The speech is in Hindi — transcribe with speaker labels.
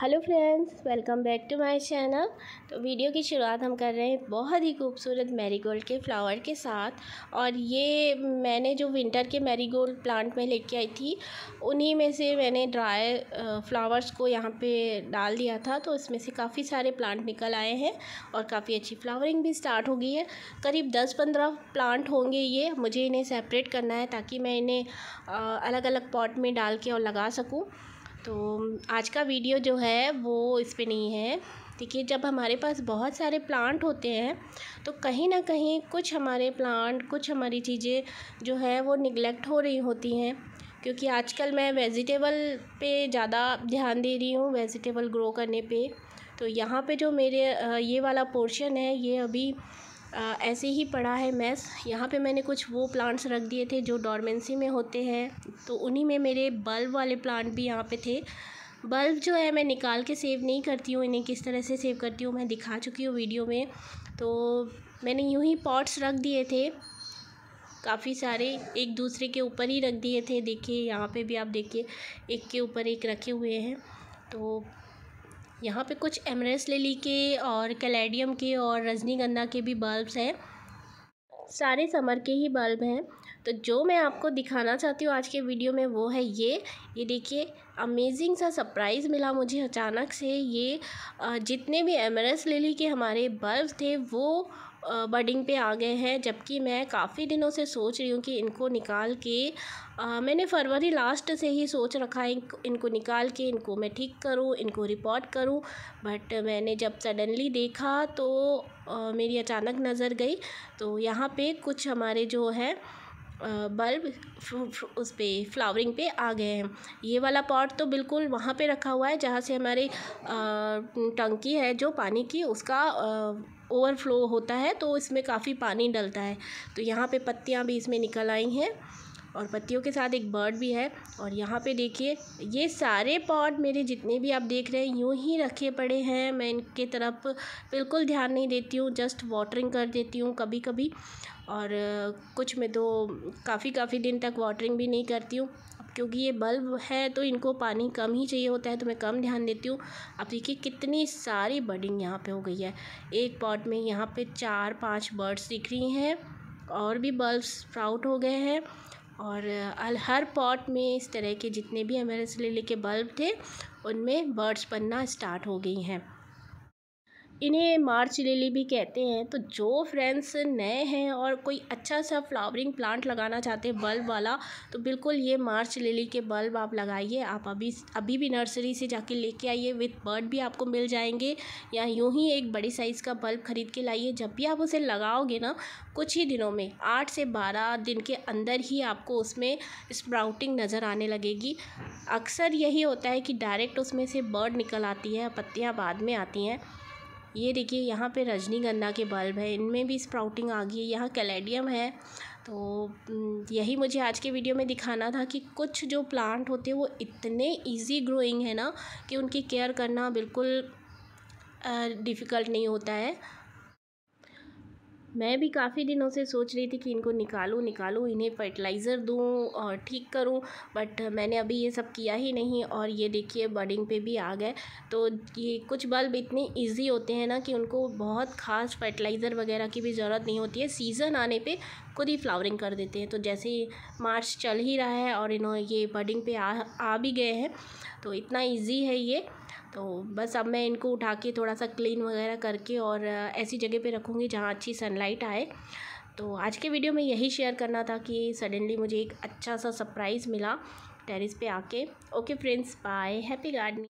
Speaker 1: hello friends welcome back to my channel तो वीडियो की शुरुआत हम कर रहे हैं बहुत ही खूबसूरत मैरीगोल्ड के फ्लावर के साथ और ये मैंने जो विंटर के मैरीगोल्ड प्लांट में लेके आई थी उन्हीं में से मैंने ड्राई फ्लावर्स को यहाँ पे डाल दिया था तो इसमें से काफ़ी सारे प्लांट निकल आए हैं और काफ़ी अच्छी फ्लावरिंग भी स्टार्ट हो गई है करीब दस पंद्रह प्लांट होंगे ये मुझे इन्हें सेपरेट करना है ताकि मैं इन्हें अलग अलग पॉट में डाल के और लगा सकूँ तो आज का वीडियो जो है वो इस पर नहीं है देखिए जब हमारे पास बहुत सारे प्लांट होते हैं तो कहीं ना कहीं कुछ हमारे प्लांट कुछ हमारी चीज़ें जो है वो निगलेक्ट हो रही होती हैं क्योंकि आजकल मैं वेजिटेबल पे ज़्यादा ध्यान दे रही हूँ वेजिटेबल ग्रो करने पे तो यहाँ पे जो मेरे ये वाला पोर्शन है ये अभी ऐसे ही पढ़ा है मैस यहाँ पे मैंने कुछ वो प्लांट्स रख दिए थे जो डॉर्मेंसी में होते हैं तो उन्हीं में मेरे बल्ब वाले प्लांट भी यहाँ पे थे बल्ब जो है मैं निकाल के सेव नहीं करती हूँ इन्हें किस तरह से सेव करती हूँ मैं दिखा चुकी हूँ वीडियो में तो मैंने यूँ ही पॉट्स रख दिए थे काफ़ी सारे एक दूसरे के ऊपर ही रख दिए थे देखिए यहाँ पर भी आप देखिए एक के ऊपर एक रखे हुए हैं तो यहाँ पे कुछ एमरेस लिली के और कैलेडियम के और रजनीगंधा के भी बल्ब्स हैं सारे समर के ही बल्ब हैं तो जो मैं आपको दिखाना चाहती हूँ आज के वीडियो में वो है ये ये देखिए अमेजिंग सा सरप्राइज़ मिला मुझे अचानक से ये जितने भी एमरेस लिली के हमारे बल्ब थे वो बडिंग पे आ गए हैं जबकि मैं काफ़ी दिनों से सोच रही हूँ कि इनको निकाल के आ, मैंने फरवरी लास्ट से ही सोच रखा है इनको निकाल के इनको मैं ठीक करूँ इनको रिपोर्ट करूँ बट मैंने जब सडनली देखा तो आ, मेरी अचानक नज़र गई तो यहाँ पे कुछ हमारे जो है बल्ब उस पर फ्लावरिंग पे आ गए हैं ये वाला पॉट तो बिल्कुल वहाँ पे रखा हुआ है जहाँ से हमारी टंकी है जो पानी की उसका ओवरफ्लो होता है तो इसमें काफ़ी पानी डलता है तो यहाँ पे पत्तियाँ भी इसमें निकल आई हैं और पत्तियों के साथ एक बर्ड भी है और यहाँ पे देखिए ये सारे पॉट मेरे जितने भी आप देख रहे हैं यूँ ही रखे पड़े हैं मैं इनके तरफ बिल्कुल ध्यान नहीं देती हूँ जस्ट वाटरिंग कर देती हूँ कभी कभी और कुछ में तो काफ़ी काफ़ी दिन तक वाटरिंग भी नहीं करती हूँ क्योंकि ये बल्ब है तो इनको पानी कम ही चाहिए होता है तो मैं कम ध्यान देती हूँ अब देखिए कितनी सारी बर्डिंग यहाँ पे हो गई है एक पॉट में यहाँ पे चार पांच बर्ड्स दिख रही हैं और भी बल्ब्स स्प्राउट हो गए हैं और हर पॉट में इस तरह के जितने भी हमारे सिले लेके बल्ब थे उनमें बर्ड्स बनना स्टार्ट हो गई हैं इन्हें मार्च लिली भी कहते हैं तो जो फ्रेंड्स नए हैं और कोई अच्छा सा फ्लावरिंग प्लांट लगाना चाहते हैं बल्ब वाला तो बिल्कुल ये मार्च लिली के बल्ब आप लगाइए आप अभी अभी भी नर्सरी से जाके लेके आइए विथ बर्ड भी आपको मिल जाएंगे या यूँ ही एक बड़ी साइज़ का बल्ब ख़रीद के लाइए जब भी आप उसे लगाओगे ना कुछ ही दिनों में आठ से बारह दिन के अंदर ही आपको उसमें स्प्राउटिंग नज़र आने लगेगी अक्सर यही होता है कि डायरेक्ट उसमें से बर्ड निकल आती है पत्तियाँ बाद में आती हैं ये देखिए यहाँ पे रजनीगंधा के बल्ब है इनमें भी स्प्राउटिंग आ गई है यहाँ कैलेडियम है तो यही मुझे आज के वीडियो में दिखाना था कि कुछ जो प्लांट होते हैं वो इतने इजी ग्रोइंग है ना कि उनकी केयर करना बिल्कुल डिफ़िकल्ट नहीं होता है मैं भी काफ़ी दिनों से सोच रही थी कि इनको निकालूं निकालूँ इन्हें फर्टिलाइज़र दूँ और ठीक करूँ बट मैंने अभी ये सब किया ही नहीं और ये देखिए बर्डिंग पे भी आ गए तो ये कुछ बल्ब इतने ईजी होते हैं ना कि उनको बहुत ख़ास फर्टिलाइज़र वगैरह की भी ज़रूरत नहीं होती है सीज़न आने पर खुद ही फ्लावरिंग कर देते हैं तो जैसे ही मार्च चल ही रहा है और इन्हों ये बर्डिंग पे आ, आ भी गए हैं तो इतना ईजी है ये तो बस अब मैं इनको उठा के थोड़ा सा क्लीन वगैरह करके और ऐसी जगह पे रखूँगी जहाँ अच्छी सनलाइट आए तो आज के वीडियो में यही शेयर करना था कि सडनली मुझे एक अच्छा सा सरप्राइज़ मिला टेरिस पे आके okay friends bye happy gardening